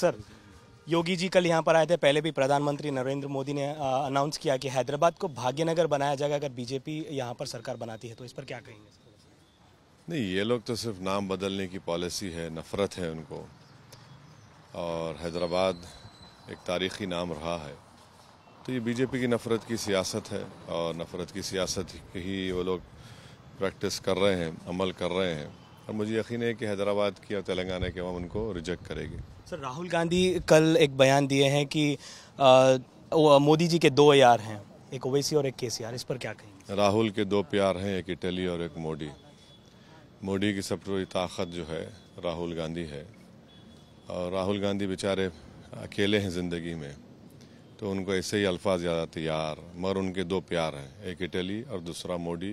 sir योगी जी कल यहाँ पर आए थे पहले भी प्रधानमंत्री नरेंद्र मोदी ने अनाउंस किया कि हैदराबाद को भाग्यनगर बनाया जाएगा अगर बीजेपी यहाँ पर सरकार बनाती है तो इस पर क्या कहेंगे नहीं ये लोग तो सिर्फ नाम बदलने की पॉलिसी है नफ़रत है उनको और हैदराबाद एक तारीखी नाम रहा है तो ये बीजेपी की नफ़रत की सियासत है और नफ़रत की सियासत ही वो लोग प्रैक्टिस कर रहे हैं अमल कर रहे हैं और मुझे यकीन है कि हैदराबाद की और तेलंगाना की आवाम उनको रिजेक्ट करेगी सर राहुल गांधी कल एक बयान दिए हैं कि मोदी जी के दो यार हैं एक ओवैसी और एक के इस पर क्या कहेंगे राहुल के दो प्यार हैं एक इटली और एक मोदी मोदी की सब बड़ी ताकत जो है राहुल गांधी है और राहुल गांधी बेचारे अकेले हैं ज़िंदगी में तो उनको ऐसे ही अल्फाज याद आते यार मगर उनके दो प्यार हैं एक इटली और दूसरा मोदी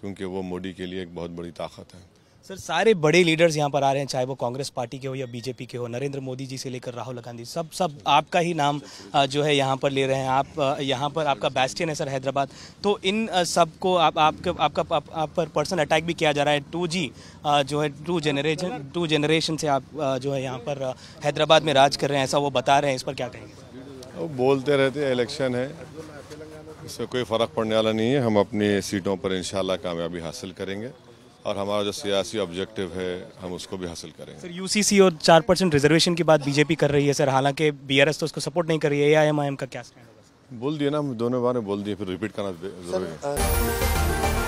क्योंकि वो मोदी के लिए एक बहुत बड़ी ताकत है सर सारे बड़े लीडर्स यहाँ पर आ रहे हैं चाहे वो कांग्रेस पार्टी के हो या बीजेपी के हो नरेंद्र मोदी जी से लेकर राहुल गांधी सब सब आपका ही नाम जो है यहाँ पर ले रहे हैं आप यहाँ पर आपका बैस्टियन है सर हैदराबाद तो इन सब को आप आपके आपका आप, आप पर पर्सन अटैक भी किया जा रहा है टू जी जो है टू जनरेशन टू जनरेशन से आप जो है यहाँ पर हैदराबाद में राज कर रहे हैं ऐसा वो बता रहे हैं इस पर क्या कहेंगे वो बोलते रहते हैं इलेक्शन है इससे कोई फ़र्क पड़ने वाला नहीं है हम अपनी सीटों पर इन कामयाबी हासिल करेंगे और हमारा जो सियासी ऑब्जेक्टिव है हम उसको भी हासिल करेंगे सर यूसीसी और चार परसेंट रिजर्वेशन की बात बीजेपी कर रही है सर हालांकि बीआरएस तो उसको सपोर्ट नहीं कर रही है एआईएमआईएम का क्या बोल दिया ना हम दोनों बार बोल दिए फिर रिपीट करना जरूरी है